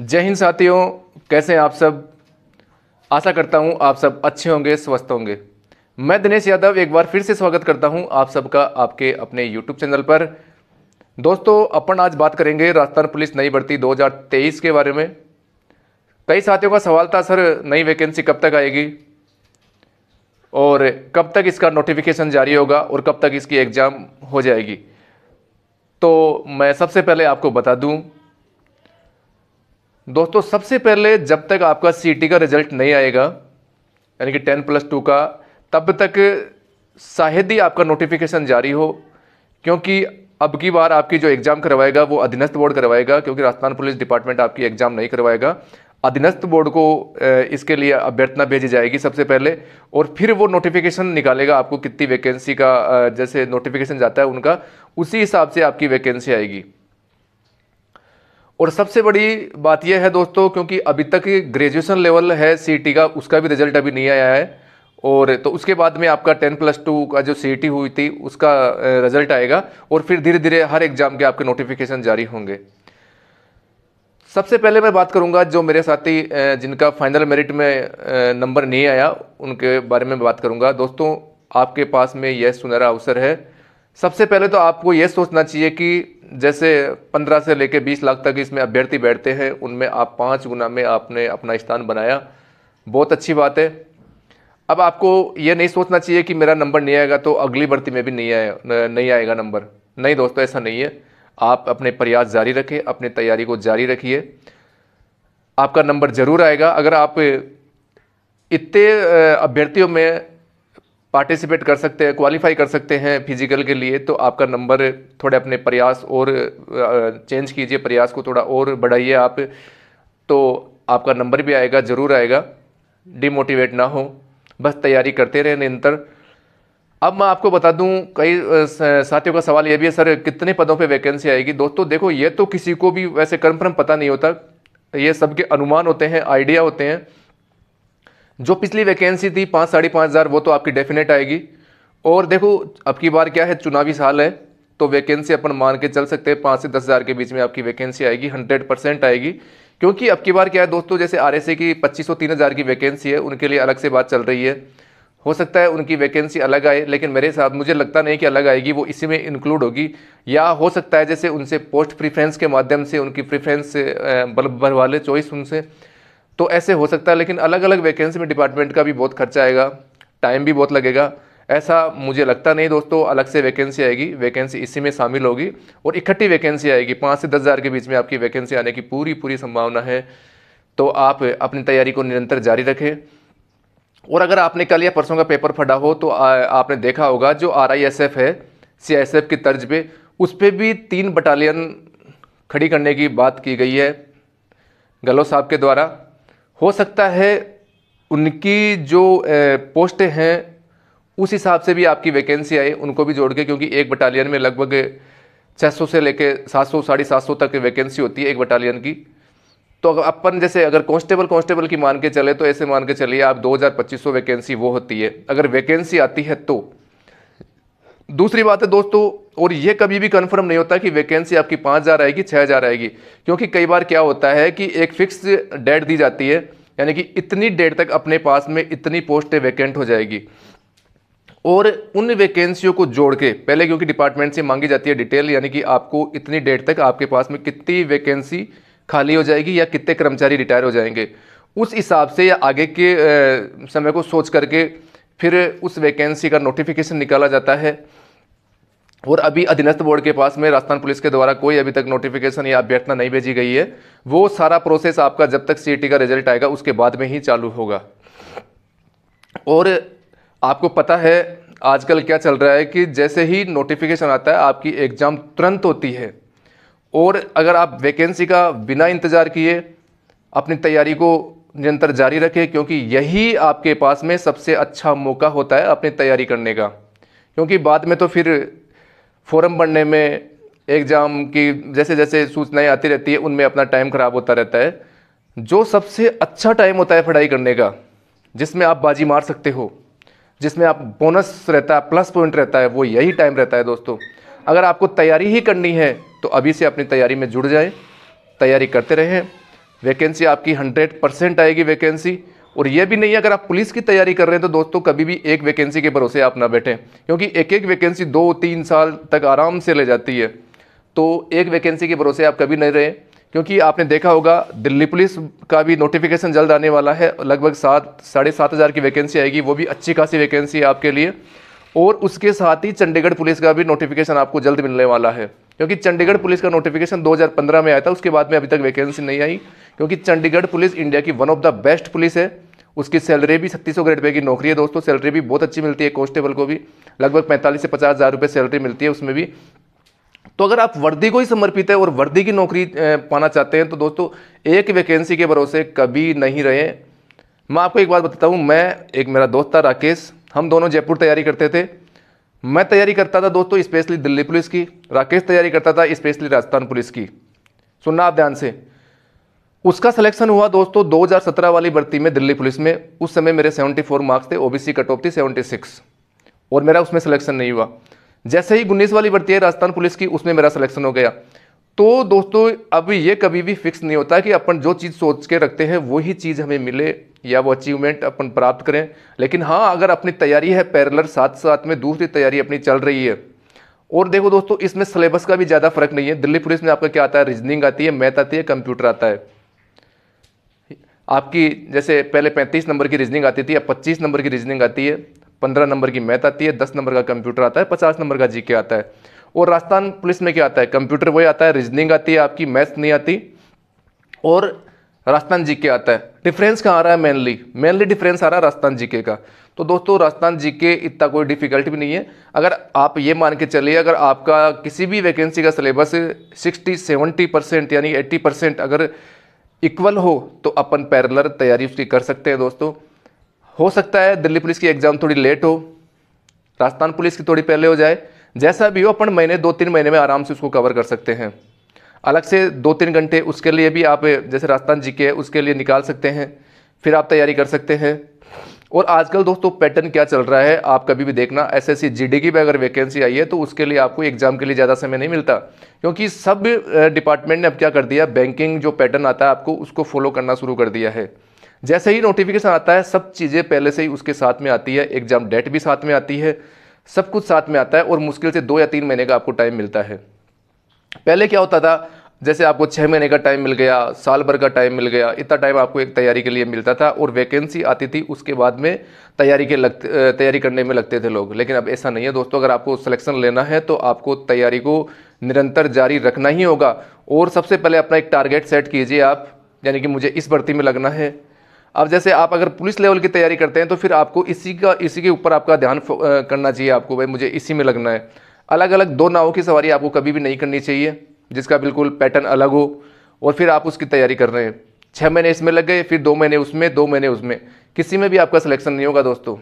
जय हिंद साथियों कैसे हैं आप सब आशा करता हूं आप सब अच्छे होंगे स्वस्थ होंगे मैं दिनेश यादव एक बार फिर से स्वागत करता हूं आप सबका आपके अपने YouTube चैनल पर दोस्तों अपन आज बात करेंगे राजस्थान पुलिस नई भर्ती 2023 के बारे में कई साथियों का सवाल था सर नई वैकेंसी कब तक आएगी और कब तक इसका नोटिफिकेशन जारी होगा और कब तक इसकी एग्ज़ाम हो जाएगी तो मैं सबसे पहले आपको बता दूं दोस्तों सबसे पहले जब तक आपका सी का रिजल्ट नहीं आएगा यानी कि टेन प्लस टू का तब तक शायद ही आपका नोटिफिकेशन जारी हो क्योंकि अब की बार आपकी जो एग्ज़ाम करवाएगा वो अधीनस्थ बोर्ड करवाएगा क्योंकि राजस्थान पुलिस डिपार्टमेंट आपकी एग्ज़ाम नहीं करवाएगा अधीनस्थ बोर्ड को इसके लिए अभ्यर्थना भेजी जाएगी सबसे पहले और फिर वो नोटिफिकेशन निकालेगा आपको कितनी वैकेंसी का जैसे नोटिफिकेशन जाता है उनका उसी हिसाब से आपकी वैकेंसी आएगी और सबसे बड़ी बात यह है दोस्तों क्योंकि अभी तक ग्रेजुएशन लेवल है सी का उसका भी रिजल्ट अभी नहीं आया है और तो उसके बाद में आपका टेन प्लस टू का जो सी हुई थी उसका रिजल्ट आएगा और फिर धीरे धीरे हर एग्ज़ाम के आपके नोटिफिकेशन जारी होंगे सबसे पहले मैं बात करूंगा जो मेरे साथी जिनका फाइनल मेरिट में नंबर नहीं आया उनके बारे में बात करूंगा दोस्तों आपके पास में यह सुनहरा अवसर है सबसे पहले तो आपको यह सोचना चाहिए कि जैसे 15 से लेकर 20 लाख तक इसमें अभ्यर्थी बैठते हैं उनमें आप पाँच गुना में आपने अपना स्थान बनाया बहुत अच्छी बात है अब आपको ये नहीं सोचना चाहिए कि मेरा नंबर नहीं आएगा तो अगली भर्ती में भी नहीं आए नहीं आएगा नंबर नहीं दोस्तों ऐसा नहीं है आप अपने प्रयास जारी रखें अपनी तैयारी को जारी रखिए आपका नंबर ज़रूर आएगा अगर आप इतने अभ्यर्थियों में पार्टिसिपेट कर सकते हैं क्वालिफाई कर सकते हैं फिजिकल के लिए तो आपका नंबर थोड़े अपने प्रयास और चेंज कीजिए प्रयास को थोड़ा और बढ़ाइए आप तो आपका नंबर भी आएगा ज़रूर आएगा डिमोटिवेट ना हो बस तैयारी करते रहें निरंतर अब मैं आपको बता दूं कई साथियों का सवाल यह भी है सर कितने पदों पे वैकेंसी आएगी दोस्तों देखो ये तो किसी को भी वैसे कन्फर्म पता नहीं होता ये सबके अनुमान होते हैं आइडिया होते हैं जो पिछली वैकेंसी थी पाँच साढ़े पाँच हज़ार वो तो आपकी डेफिनेट आएगी और देखो अब की बार क्या है चुनावी साल है तो वैकेंसी अपन मान के चल सकते हैं पाँच से दस हज़ार के बीच में आपकी वैकेंसी आएगी हंड्रेड परसेंट आएगी क्योंकि अब की बार क्या है दोस्तों जैसे आर की पच्चीस सौ तीन हज़ार की वैकेंसी है उनके लिए अलग से बात चल रही है हो सकता है उनकी वैकेंसी अलग आए लेकिन मेरे हिसाब मुझे लगता नहीं कि अलग आएगी वो इसी में इंक्लूड होगी या हो सकता है जैसे उनसे पोस्ट प्रीफ्रेंस के माध्यम से उनकी प्रीफ्रेंस से बल भर वाले चॉइस उनसे तो ऐसे हो सकता है लेकिन अलग अलग वैकेंसी में डिपार्टमेंट का भी बहुत खर्चा आएगा टाइम भी बहुत लगेगा ऐसा मुझे लगता नहीं दोस्तों अलग से वैकेंसी आएगी वैकेंसी इसी में शामिल होगी और इकट्ठी वैकेंसी आएगी पाँच से दस हज़ार के बीच में आपकी वैकेंसी आने की पूरी पूरी संभावना है तो आप अपनी तैयारी को निरंतर जारी रखें और अगर आपने कल या परसों का पेपर फटा हो तो आ, आपने देखा होगा जो आर है सी की तर्ज पर उस पर भी तीन बटालियन खड़ी करने की बात की गई है गलो साहब के द्वारा हो सकता है उनकी जो पोस्टें हैं उस हिसाब से भी आपकी वैकेंसी आए उनको भी जोड़ के क्योंकि एक बटालियन में लगभग 600 से लेके 700 साढ़े सात तक वैकेंसी होती है एक बटालियन की तो अगर अपन जैसे अगर कांस्टेबल कांस्टेबल की मान के चले तो ऐसे मान के चलिए आप 2000-2500 वैकेंसी वो होती है अगर वैकेंसी आती है तो दूसरी बात है दोस्तों और ये कभी भी कंफर्म नहीं होता कि वैकेंसी आपकी पाँच हज़ार आएगी छः हज़ार आएगी क्योंकि कई बार क्या होता है कि एक फिक्स डेट दी जाती है यानी कि इतनी डेट तक अपने पास में इतनी पोस्टें वैकेंट हो जाएगी और उन वैकेंसियों को जोड़ के पहले क्योंकि डिपार्टमेंट से मांगी जाती है डिटेल यानी कि आपको इतनी डेट तक आपके पास में कितनी वैकेंसी खाली हो जाएगी या कितने कर्मचारी रिटायर हो जाएंगे उस हिसाब से या आगे के समय को सोच करके फिर उस वैकेंसी का नोटिफिकेशन निकाला जाता है और अभी अधीनस्थ बोर्ड के पास में राजस्थान पुलिस के द्वारा कोई अभी तक नोटिफिकेशन या अभ्यर्थना नहीं भेजी गई है वो सारा प्रोसेस आपका जब तक सी का रिजल्ट आएगा उसके बाद में ही चालू होगा और आपको पता है आजकल क्या चल रहा है कि जैसे ही नोटिफिकेशन आता है आपकी एग्ज़ाम तुरंत होती है और अगर आप वैकेंसी का बिना इंतज़ार किए अपनी तैयारी को निरंतर जारी रखें क्योंकि यही आपके पास में सबसे अच्छा मौका होता है अपनी तैयारी करने का क्योंकि बाद में तो फिर फॉर्म भरने में एग्ज़ाम की जैसे जैसे सूचनाएँ आती रहती है उनमें अपना टाइम ख़राब होता रहता है जो सबसे अच्छा टाइम होता है पढ़ाई करने का जिसमें आप बाजी मार सकते हो जिसमें आप बोनस रहता है प्लस पॉइंट रहता है वो यही टाइम रहता है दोस्तों अगर आपको तैयारी ही करनी है तो अभी से अपनी तैयारी में जुड़ जाएँ तैयारी करते रहें वैकेंसी आपकी हंड्रेड परसेंट आएगी वैकेंसी और यह भी नहीं है अगर आप पुलिस की तैयारी कर रहे हैं तो दोस्तों कभी भी एक वैकेंसी के भरोसे आप ना बैठें क्योंकि एक एक वैकेंसी दो तीन साल तक आराम से ले जाती है तो एक वैकेंसी के भरोसे आप कभी नहीं रहें क्योंकि आपने देखा होगा दिल्ली पुलिस का भी नोटिफिकेशन जल्द आने वाला है लगभग सात साढ़े सात हज़ार की वैकेंसी आएगी वो भी अच्छी खासी वैकेंसी है आपके लिए और उसके साथ ही चंडीगढ़ पुलिस का भी नोटिफिकेशन आपको जल्द मिलने वाला है क्योंकि चंडीगढ़ पुलिस का नोटिफिकेशन 2015 में आया था उसके बाद में अभी तक वैकेंसी नहीं आई क्योंकि चंडीगढ़ पुलिस इंडिया की one of the best police है उसकी सैलरी भी छत्तीस ग्रेड पे की नौकरी है दोस्तों सैलरी भी बहुत अच्छी मिलती है कॉन्स्टेबल को भी लगभग पैंतालीस से पचास हज़ार रुपये सैलरी मिलती है उसमें भी तो अगर आप वर्दी को ही समर्पित है और वर्दी की नौकरी पाना चाहते हैं तो दोस्तों एक वैकेंसी के भरोसे कभी नहीं रहे मैं आपको एक बात बताता हूँ मैं एक मेरा दोस्त था राकेश हम दोनों जयपुर तैयारी करते थे मैं तैयारी करता था दोस्तों स्पेशली दिल्ली पुलिस की राकेश तैयारी करता था स्पेशली राजस्थान पुलिस की सुनना आप ध्यान से उसका सिलेक्शन हुआ दोस्तों 2017 वाली भर्ती में दिल्ली पुलिस में उस समय मेरे 74 मार्क्स थे ओबीसी कट ऑफ थी 76 और मेरा उसमें सिलेक्शन नहीं हुआ जैसे ही उन्नीस वाली भर्ती है राजस्थान पुलिस की उसमें मेरा सिलेक्शन हो गया तो दोस्तों अब ये कभी भी फिक्स नहीं होता कि अपन जो चीज़ सोच के रखते हैं वही चीज़ हमें मिले या वो अचीवमेंट अपन प्राप्त करें लेकिन हाँ अगर अपनी तैयारी है पैरलर साथ साथ में दूसरी तैयारी अपनी चल रही है और देखो दोस्तों इसमें सिलेबस का भी ज़्यादा फर्क नहीं है दिल्ली पुलिस में आपका क्या आता है रीजनिंग आती है मैथ आती है कंप्यूटर आता है आपकी जैसे पहले पैंतीस नंबर की रीजनिंग आती थी अब पच्चीस नंबर की रीजनिंग आती है पंद्रह नंबर की मैथ आती है दस नंबर का कंप्यूटर आता है पचास नंबर का जी के आता है और राजस्थान पुलिस में क्या आता है कंप्यूटर वही आता है रीजनिंग आती है आपकी मैथ्स नहीं आती और राजस्थान जी के आता है डिफरेंस कहाँ आ रहा है मेनली मेनली डिफरेंस आ रहा है राजस्थान जी के का तो दोस्तों राजस्थान जी के इतना कोई डिफिकल्ट भी नहीं है अगर आप ये मान के चलिए अगर आपका किसी भी वैकेंसी का सिलेबस सिक्सटी सेवेंटी परसेंट यानी एट्टी परसेंट अगर इक्वल हो तो अपन पैरलर तैयारी उसकी कर सकते हैं दोस्तों हो सकता है दिल्ली पुलिस की एग्ज़ाम थोड़ी लेट हो राजस्थान पुलिस की थोड़ी पहले हो जाए जैसा भी हो अपन महीने दो तीन महीने में आराम से उसको कवर कर सकते हैं अलग से दो तीन घंटे उसके लिए भी आप जैसे राजस्थान जी के उसके लिए निकाल सकते हैं फिर आप तैयारी कर सकते हैं और आजकल दोस्तों पैटर्न क्या चल रहा है आप कभी भी देखना एस एस की भी अगर वैकेंसी आई है तो उसके लिए आपको एग्जाम के लिए ज़्यादा समय नहीं मिलता क्योंकि सब डिपार्टमेंट ने अब क्या कर दिया बैंकिंग जो पैटर्न आता है आपको उसको फॉलो करना शुरू कर दिया है जैसे ही नोटिफिकेशन आता है सब चीज़ें पहले से ही उसके साथ में आती है एग्जाम डेट भी साथ में आती है सब कुछ साथ में आता है और मुश्किल से दो या तीन महीने का आपको टाइम मिलता है पहले क्या होता था जैसे आपको छः महीने का टाइम मिल गया साल भर का टाइम मिल गया इतना टाइम आपको एक तैयारी के लिए मिलता था और वैकेंसी आती थी उसके बाद में तैयारी के लगते तैयारी करने में लगते थे लोग लेकिन अब ऐसा नहीं है दोस्तों अगर आपको सिलेक्शन लेना है तो आपको तैयारी को निरंतर जारी रखना ही होगा और सबसे पहले अपना एक टारगेट सेट कीजिए आप यानी कि मुझे इस भर्ती में लगना है अब जैसे आप अगर पुलिस लेवल की तैयारी करते हैं तो फिर आपको इसी का इसी के ऊपर आपका ध्यान करना चाहिए आपको भाई मुझे इसी में लगना है अलग अलग दो नावों की सवारी आपको कभी भी नहीं करनी चाहिए जिसका बिल्कुल पैटर्न अलग हो और फिर आप उसकी तैयारी कर रहे हैं छः महीने इसमें लग गए फिर दो महीने उसमें दो महीने उसमें किसी में भी आपका सिलेक्शन नहीं होगा दोस्तों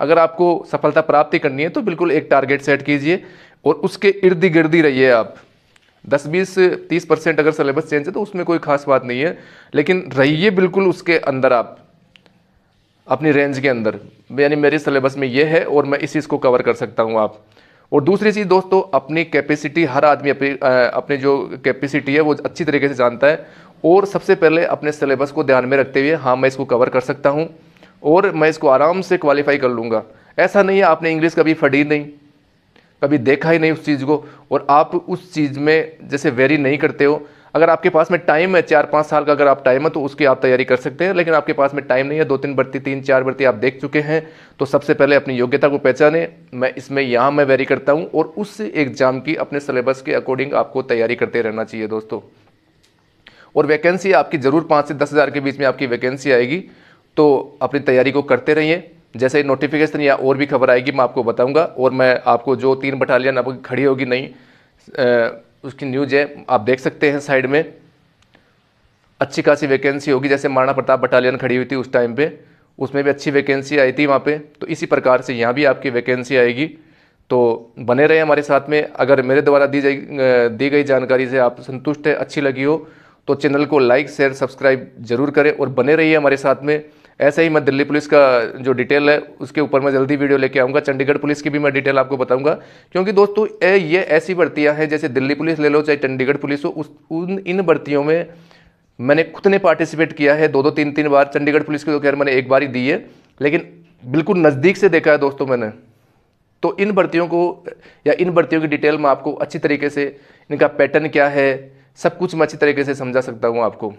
अगर आपको सफलता प्राप्ति करनी है तो बिल्कुल एक टारगेट सेट कीजिए और उसके इर्द गिर्द ही रहिए आप दस बीस तीस परसेंट अगर सिलेबस चेंज है तो उसमें कोई खास बात नहीं है लेकिन रहिए बिल्कुल उसके अंदर आप अपनी रेंज के अंदर यानी मेरे सिलेबस में ये है और मैं इसी इसको कवर कर सकता हूँ आप और दूसरी चीज़ दोस्तों अपनी कैपेसिटी हर आदमी अपनी अपने जो कैपेसिटी है वो अच्छी तरीके से जानता है और सबसे पहले अपने सिलेबस को ध्यान में रखते हुए हाँ मैं इसको कवर कर सकता हूँ और मैं इसको आराम से क्वालिफाई कर लूँगा ऐसा नहीं है आपने इंग्लिश कभी फटी नहीं कभी देखा ही नहीं उस चीज़ को और आप उस चीज़ में जैसे वेरी नहीं करते हो अगर आपके पास में टाइम है चार पाँच साल का अगर आप टाइम है तो उसकी आप तैयारी कर सकते हैं लेकिन आपके पास में टाइम नहीं है दो तीन बढ़ती तीन चार बढ़ती आप देख चुके हैं तो सबसे पहले अपनी योग्यता को पहचाने मैं इसमें यहाँ मैं वेरी करता हूँ और उस एग्ज़ाम की अपने सिलेबस के अकॉर्डिंग आपको तैयारी करते रहना चाहिए दोस्तों और वैकेंसी आपकी ज़रूर पाँच से दस हज़ार के बीच में आपकी वैकेंसी आएगी तो अपनी तैयारी को करते रहिए जैसे नोटिफिकेशन या और भी खबर आएगी मैं आपको बताऊँगा और मैं आपको जो तीन बटालियन अब खड़ी होगी नहीं उसकी न्यूज है आप देख सकते हैं साइड में अच्छी खासी वैकेंसी होगी जैसे माना प्रताप बटालियन खड़ी हुई थी उस टाइम पे उसमें भी अच्छी वैकेंसी आई थी वहाँ पे तो इसी प्रकार से यहाँ भी आपकी वैकेंसी आएगी तो बने रहे हमारे साथ में अगर मेरे द्वारा दी जाए दी गई जानकारी से आप संतुष्ट है अच्छी लगी हो तो चैनल को लाइक शेयर सब्सक्राइब जरूर करें और बने रहिए हमारे साथ में ऐसे ही मैं दिल्ली पुलिस का जो डिटेल है उसके ऊपर मैं जल्दी वीडियो लेके आऊँगा चंडीगढ़ पुलिस की भी मैं डिटेल आपको बताऊँगा क्योंकि दोस्तों ये ऐसी भर्तियाँ हैं जैसे दिल्ली पुलिस ले लो चाहे चंडीगढ़ पुलिस हो उस उन इन भर्तियों में मैंने खुद ने पार्टिसिपेट किया है दो दो तीन तीन बार चंडीगढ़ पुलिस की तो खैर मैंने एक बार ही दी है लेकिन बिल्कुल नज़दीक से देखा है दोस्तों मैंने तो इन भर्तियों को या इन भर्तियों की डिटेल मैं आपको अच्छी तरीके से इनका पैटर्न क्या है सब कुछ मैं अच्छी तरीके से समझा सकता हूँ आपको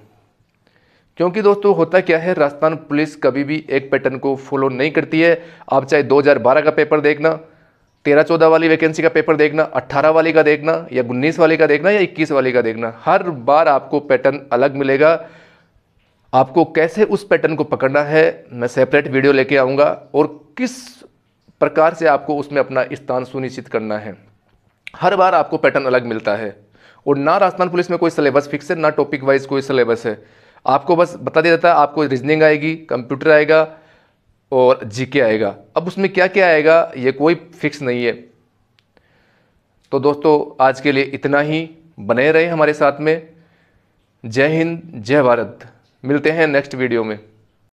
क्योंकि दोस्तों होता क्या है राजस्थान पुलिस कभी भी एक पैटर्न को फॉलो नहीं करती है आप चाहे 2012 का पेपर देखना तेरह चौदह वाली वैकेंसी का पेपर देखना अट्ठारह वाली का देखना या उन्नीस वाली का देखना या इक्कीस वाली का देखना हर बार आपको पैटर्न अलग मिलेगा आपको कैसे उस पैटर्न को पकड़ना है मैं सेपरेट वीडियो लेके आऊँगा और किस प्रकार से आपको उसमें अपना स्थान सुनिश्चित करना है हर बार आपको पैटर्न अलग मिलता है और ना राजस्थान पुलिस में कोई सिलेबस फिक्स है ना टॉपिक वाइज कोई सिलेबस है आपको बस बता दिया जाता है आपको रीजनिंग आएगी कंप्यूटर आएगा और जीके आएगा अब उसमें क्या क्या आएगा ये कोई फिक्स नहीं है तो दोस्तों आज के लिए इतना ही बने रहे हमारे साथ में जय हिंद जय भारत मिलते हैं नेक्स्ट वीडियो में